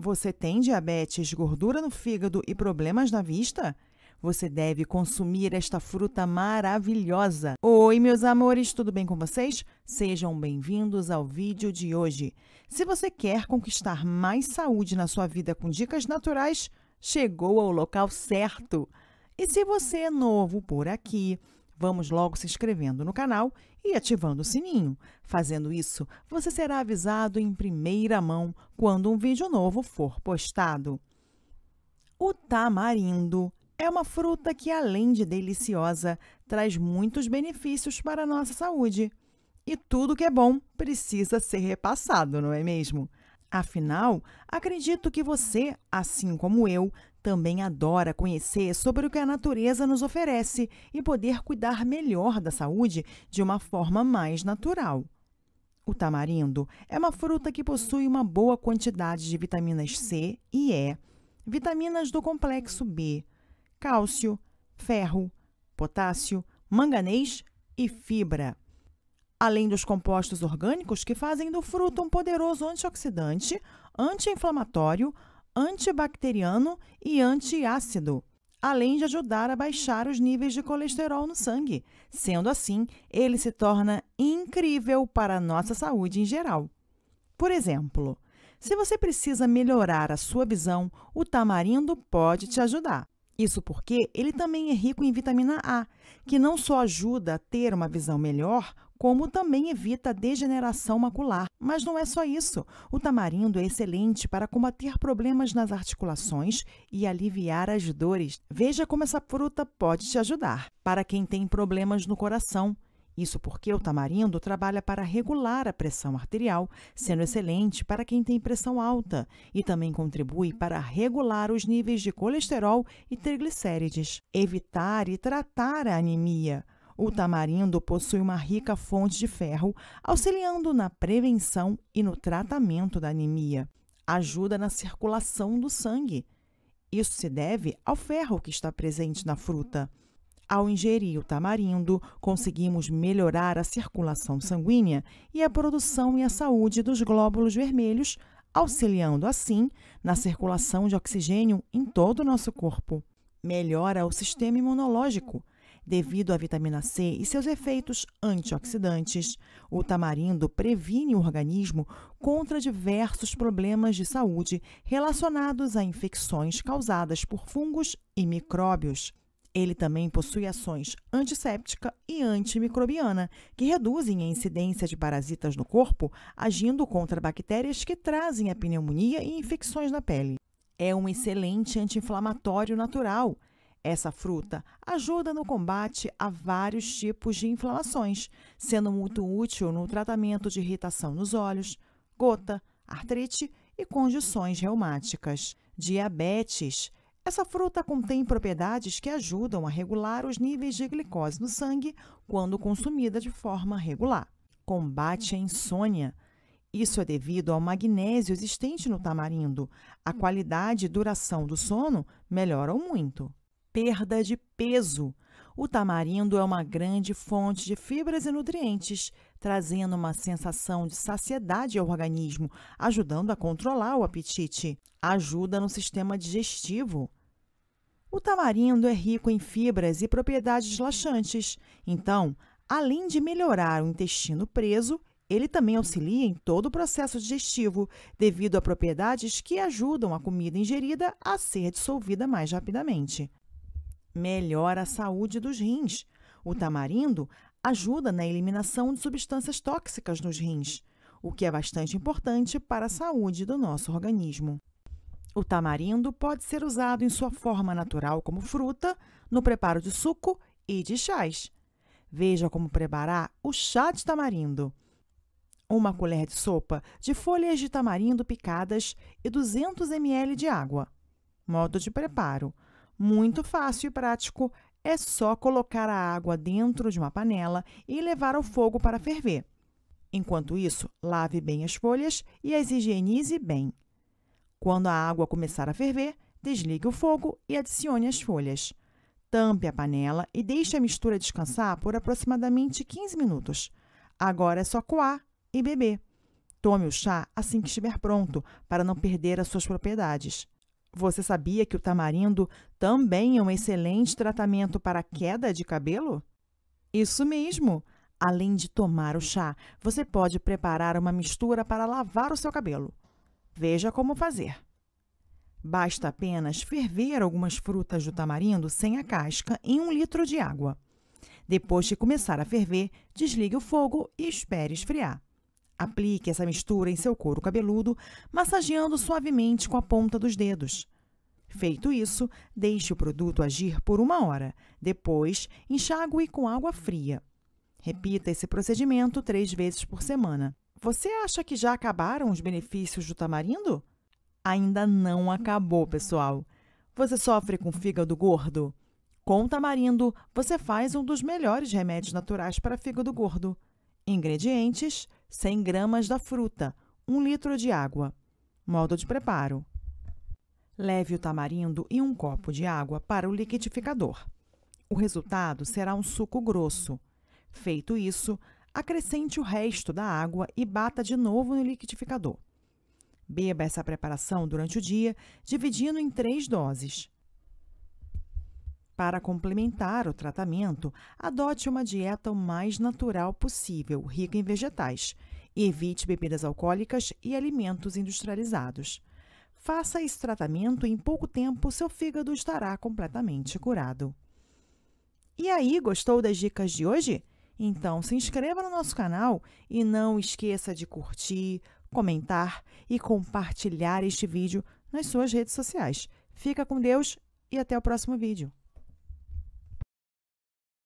Você tem diabetes, gordura no fígado e problemas na vista? Você deve consumir esta fruta maravilhosa. Oi, meus amores, tudo bem com vocês? Sejam bem-vindos ao vídeo de hoje. Se você quer conquistar mais saúde na sua vida com dicas naturais, chegou ao local certo. E se você é novo por aqui, Vamos logo se inscrevendo no canal e ativando o sininho. Fazendo isso, você será avisado em primeira mão quando um vídeo novo for postado. O tamarindo é uma fruta que, além de deliciosa, traz muitos benefícios para a nossa saúde. E tudo que é bom precisa ser repassado, não é mesmo? Afinal, acredito que você, assim como eu, também adora conhecer sobre o que a natureza nos oferece e poder cuidar melhor da saúde de uma forma mais natural. O tamarindo é uma fruta que possui uma boa quantidade de vitaminas C e E, vitaminas do complexo B, cálcio, ferro, potássio, manganês e fibra. Além dos compostos orgânicos que fazem do fruto um poderoso antioxidante, anti-inflamatório, antibacteriano e antiácido, além de ajudar a baixar os níveis de colesterol no sangue. Sendo assim, ele se torna incrível para a nossa saúde em geral. Por exemplo, se você precisa melhorar a sua visão, o tamarindo pode te ajudar. Isso porque ele também é rico em vitamina A, que não só ajuda a ter uma visão melhor, como também evita a degeneração macular. Mas não é só isso. O tamarindo é excelente para combater problemas nas articulações e aliviar as dores. Veja como essa fruta pode te ajudar. Para quem tem problemas no coração, isso porque o tamarindo trabalha para regular a pressão arterial, sendo excelente para quem tem pressão alta, e também contribui para regular os níveis de colesterol e triglicérides, evitar e tratar a anemia. O tamarindo possui uma rica fonte de ferro, auxiliando na prevenção e no tratamento da anemia. Ajuda na circulação do sangue. Isso se deve ao ferro que está presente na fruta. Ao ingerir o tamarindo, conseguimos melhorar a circulação sanguínea e a produção e a saúde dos glóbulos vermelhos, auxiliando assim na circulação de oxigênio em todo o nosso corpo. Melhora o sistema imunológico. Devido à vitamina C e seus efeitos antioxidantes, o tamarindo previne o organismo contra diversos problemas de saúde relacionados a infecções causadas por fungos e micróbios. Ele também possui ações antisséptica e antimicrobiana, que reduzem a incidência de parasitas no corpo, agindo contra bactérias que trazem a pneumonia e infecções na pele. É um excelente anti-inflamatório natural. Essa fruta ajuda no combate a vários tipos de inflamações, sendo muito útil no tratamento de irritação nos olhos, gota, artrite e condições reumáticas. Diabetes essa fruta contém propriedades que ajudam a regular os níveis de glicose no sangue quando consumida de forma regular. Combate a insônia. Isso é devido ao magnésio existente no tamarindo. A qualidade e duração do sono melhoram muito. Perda de peso. O tamarindo é uma grande fonte de fibras e nutrientes, trazendo uma sensação de saciedade ao organismo, ajudando a controlar o apetite. Ajuda no sistema digestivo. O tamarindo é rico em fibras e propriedades laxantes, então, além de melhorar o intestino preso, ele também auxilia em todo o processo digestivo, devido a propriedades que ajudam a comida ingerida a ser dissolvida mais rapidamente. Melhora a saúde dos rins. O tamarindo ajuda na eliminação de substâncias tóxicas nos rins, o que é bastante importante para a saúde do nosso organismo. O tamarindo pode ser usado em sua forma natural como fruta, no preparo de suco e de chás. Veja como preparar o chá de tamarindo. Uma colher de sopa de folhas de tamarindo picadas e 200 ml de água. Modo de preparo: muito fácil e prático. É só colocar a água dentro de uma panela e levar ao fogo para ferver. Enquanto isso, lave bem as folhas e as higienize bem. Quando a água começar a ferver, desligue o fogo e adicione as folhas. Tampe a panela e deixe a mistura descansar por aproximadamente 15 minutos. Agora é só coar e beber. Tome o chá assim que estiver pronto, para não perder as suas propriedades. Você sabia que o tamarindo também é um excelente tratamento para queda de cabelo? Isso mesmo! Além de tomar o chá, você pode preparar uma mistura para lavar o seu cabelo. Veja como fazer. Basta apenas ferver algumas frutas do tamarindo sem a casca em um litro de água. Depois que começar a ferver, desligue o fogo e espere esfriar. Aplique essa mistura em seu couro cabeludo, massageando suavemente com a ponta dos dedos. Feito isso, deixe o produto agir por uma hora. Depois, enxague com água fria. Repita esse procedimento três vezes por semana. Você acha que já acabaram os benefícios do tamarindo? Ainda não acabou, pessoal. Você sofre com fígado gordo? Com tamarindo, você faz um dos melhores remédios naturais para fígado gordo. Ingredientes: 100 gramas da fruta, 1 litro de água. Modo de preparo: Leve o tamarindo e um copo de água para o liquidificador. O resultado será um suco grosso. Feito isso, Acrescente o resto da água e bata de novo no liquidificador. Beba essa preparação durante o dia, dividindo em três doses. Para complementar o tratamento, adote uma dieta o mais natural possível, rica em vegetais, e evite bebidas alcoólicas e alimentos industrializados. Faça esse tratamento e em pouco tempo seu fígado estará completamente curado. E aí, gostou das dicas de hoje? Então, se inscreva no nosso canal e não esqueça de curtir, comentar e compartilhar este vídeo nas suas redes sociais. Fica com Deus e até o próximo vídeo.